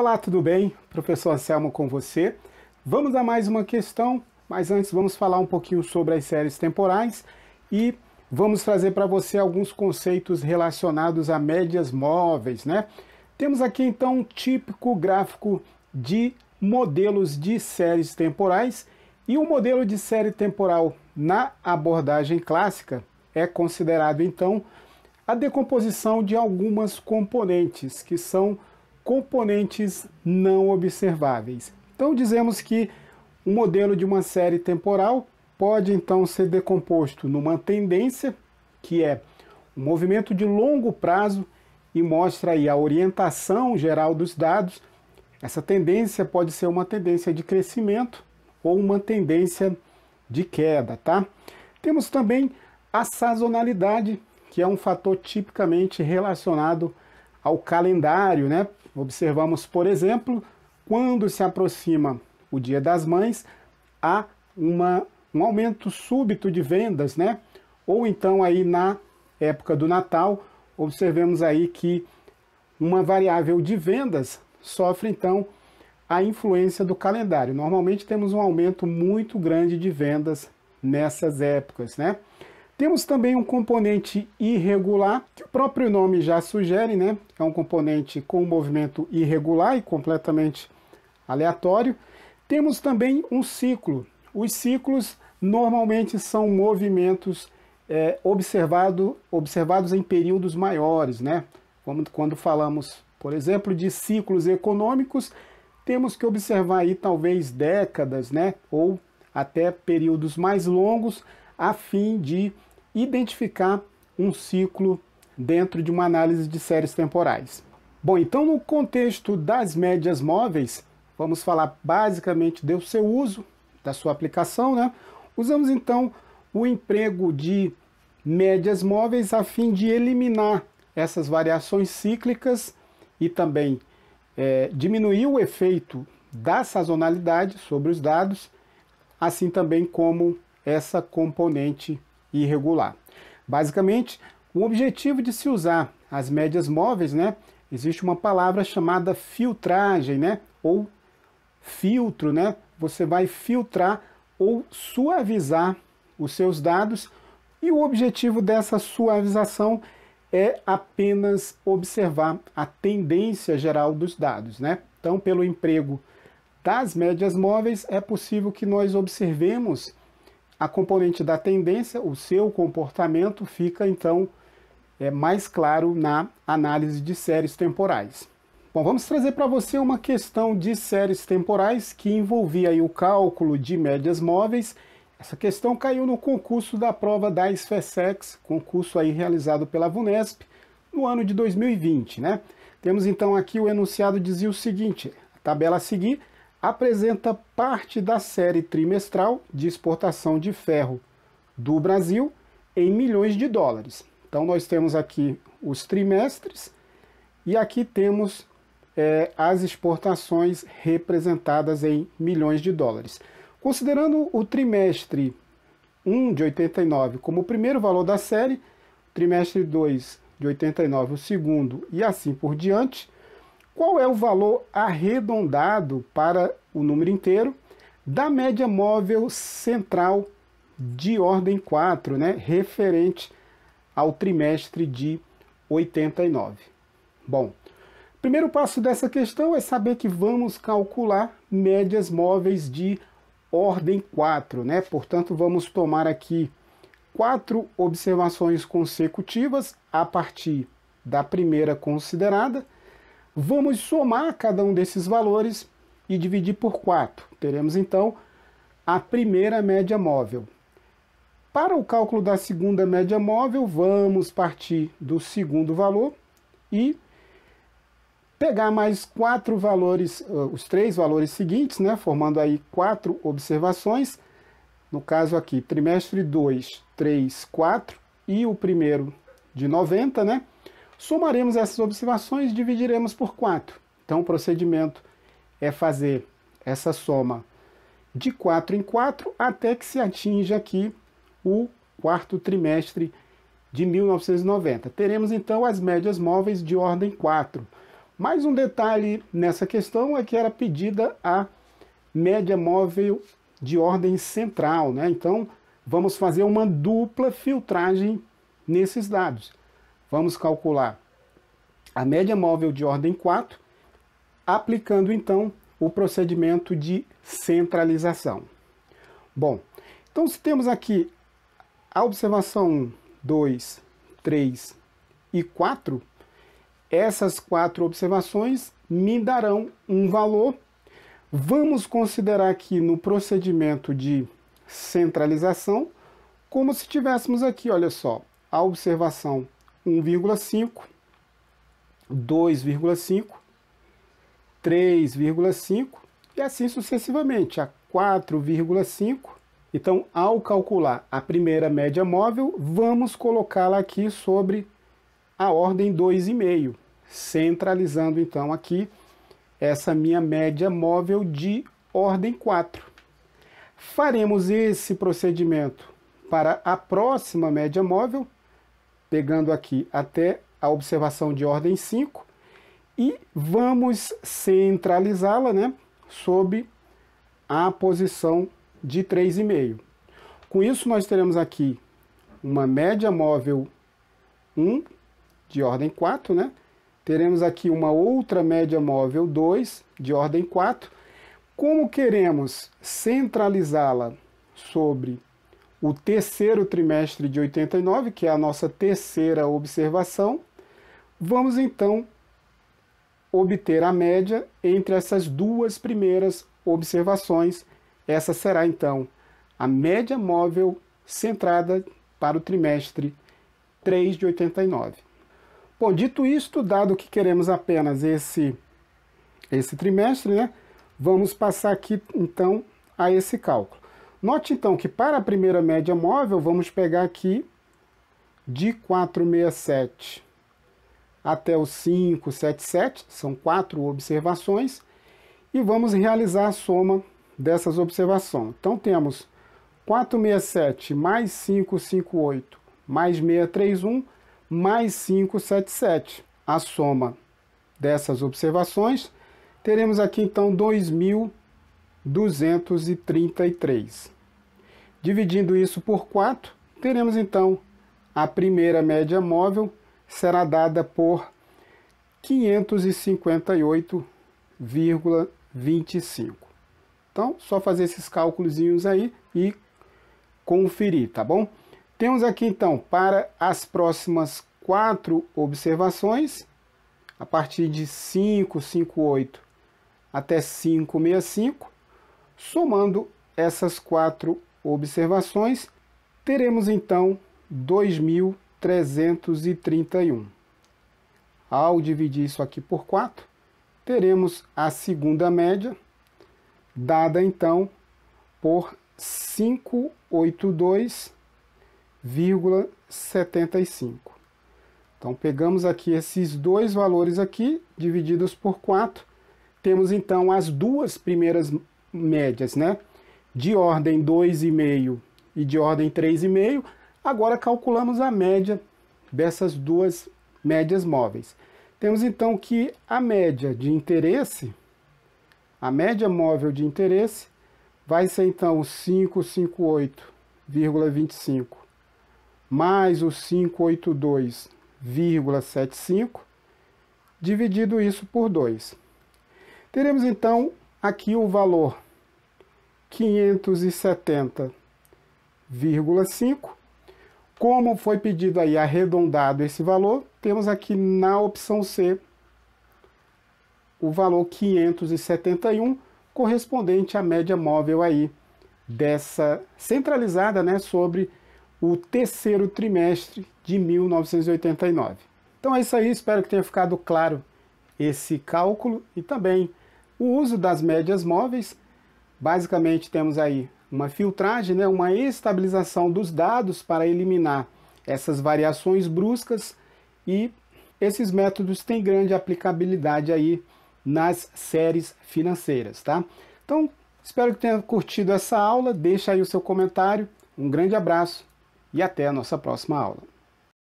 Olá, tudo bem? Professor Selma, com você. Vamos a mais uma questão, mas antes vamos falar um pouquinho sobre as séries temporais e vamos trazer para você alguns conceitos relacionados a médias móveis, né? Temos aqui então um típico gráfico de modelos de séries temporais e o um modelo de série temporal na abordagem clássica é considerado então a decomposição de algumas componentes que são componentes não observáveis. Então dizemos que o modelo de uma série temporal pode então ser decomposto numa tendência, que é um movimento de longo prazo e mostra aí a orientação geral dos dados. Essa tendência pode ser uma tendência de crescimento ou uma tendência de queda, tá? Temos também a sazonalidade, que é um fator tipicamente relacionado ao calendário, né? Observamos, por exemplo, quando se aproxima o Dia das Mães, há uma, um aumento súbito de vendas, né? Ou então aí na época do Natal, observemos aí que uma variável de vendas sofre então a influência do calendário. Normalmente temos um aumento muito grande de vendas nessas épocas, né? Temos também um componente irregular, que o próprio nome já sugere, né? É um componente com movimento irregular e completamente aleatório. Temos também um ciclo. Os ciclos normalmente são movimentos é, observado, observados em períodos maiores, né? Como quando falamos, por exemplo, de ciclos econômicos, temos que observar aí talvez décadas, né? Ou até períodos mais longos, a fim de identificar um ciclo dentro de uma análise de séries temporais. Bom, então no contexto das médias móveis, vamos falar basicamente do seu uso, da sua aplicação, né? Usamos então o emprego de médias móveis a fim de eliminar essas variações cíclicas e também é, diminuir o efeito da sazonalidade sobre os dados, assim também como essa componente irregular. Basicamente, o objetivo de se usar as médias móveis, né, existe uma palavra chamada filtragem, né, ou filtro, né? Você vai filtrar ou suavizar os seus dados e o objetivo dessa suavização é apenas observar a tendência geral dos dados, né? Então, pelo emprego das médias móveis, é possível que nós observemos a componente da tendência, o seu comportamento, fica então é, mais claro na análise de séries temporais. Bom, vamos trazer para você uma questão de séries temporais que envolvia aí o cálculo de médias móveis. Essa questão caiu no concurso da prova da SFESEX, concurso aí realizado pela VUNESP no ano de 2020, né? Temos então aqui o enunciado dizia o seguinte: a tabela a seguir apresenta parte da série trimestral de exportação de ferro do Brasil em milhões de dólares. Então, nós temos aqui os trimestres e aqui temos é, as exportações representadas em milhões de dólares. Considerando o trimestre 1 de 89 como o primeiro valor da série, trimestre 2 de 89 o segundo e assim por diante, qual é o valor arredondado para o número inteiro da média móvel central de ordem 4, né, referente ao trimestre de 89. Bom, primeiro passo dessa questão é saber que vamos calcular médias móveis de ordem 4, né? Portanto, vamos tomar aqui quatro observações consecutivas a partir da primeira considerada Vamos somar cada um desses valores e dividir por 4. Teremos então a primeira média móvel. Para o cálculo da segunda média móvel, vamos partir do segundo valor e pegar mais quatro valores, eh, os três valores seguintes, né, formando aí quatro observações, no caso aqui, trimestre 2, 3, 4 e o primeiro de 90, né, Somaremos essas observações e dividiremos por 4. Então, o procedimento é fazer essa soma de 4 em 4 até que se atinja aqui o quarto trimestre de 1990. Teremos então as médias móveis de ordem 4. Mais um detalhe nessa questão é que era pedida a média móvel de ordem central, né? Então, vamos fazer uma dupla filtragem nesses dados. Vamos calcular a média móvel de ordem 4, aplicando então o procedimento de centralização. Bom, então se temos aqui a observação 1, 2, 3 e 4, essas quatro observações me darão um valor. Vamos considerar aqui no procedimento de centralização como se tivéssemos aqui, olha só, a observação 1,5, 2,5, 3,5 e assim sucessivamente, a 4,5. Então, ao calcular a primeira média móvel, vamos colocá-la aqui sobre a ordem 2,5, centralizando então aqui essa minha média móvel de ordem 4. Faremos esse procedimento para a próxima média móvel, pegando aqui até a observação de ordem 5 e vamos centralizá-la né, sob a posição de 3,5. Com isso, nós teremos aqui uma média móvel 1, de ordem 4, né? Teremos aqui uma outra média móvel 2, de ordem 4. Como queremos centralizá-la sobre o terceiro trimestre de 89, que é a nossa terceira observação, vamos então obter a média entre essas duas primeiras observações. Essa será então a média móvel centrada para o trimestre 3 de 89. Bom, dito isto, dado que queremos apenas esse esse trimestre, né? Vamos passar aqui então a esse cálculo. Note então que para a primeira média móvel, vamos pegar aqui de 467 até o 577, são quatro observações, e vamos realizar a soma dessas observações. Então temos 467 mais 558 mais 631 mais 577. A soma dessas observações, teremos aqui então 2000 233. Dividindo isso por 4, teremos então a primeira média móvel será dada por 558,25. Então, só fazer esses cálculos aí e conferir, tá bom? Temos aqui então para as próximas quatro observações, a partir de 558 até 565, Somando essas quatro observações, teremos então 2.331. Ao dividir isso aqui por 4, teremos a segunda média, dada então por 582,75. Então, pegamos aqui esses dois valores aqui, divididos por 4, temos então as duas primeiras médias, né? De ordem 2,5 e de ordem 3,5. Agora calculamos a média dessas duas médias móveis. Temos então que a média de interesse, a média móvel de interesse, vai ser então 558,25 mais o 582,75, dividido isso por 2. Teremos então Aqui o valor 570,5. Como foi pedido aí arredondado esse valor, temos aqui na opção C o valor 571 correspondente à média móvel aí dessa centralizada, né, sobre o terceiro trimestre de 1989. Então é isso aí, espero que tenha ficado claro esse cálculo e também o uso das médias móveis, basicamente temos aí uma filtragem, né, uma estabilização dos dados para eliminar essas variações bruscas e esses métodos têm grande aplicabilidade aí nas séries financeiras, tá? Então, espero que tenha curtido essa aula, deixa aí o seu comentário, um grande abraço e até a nossa próxima aula.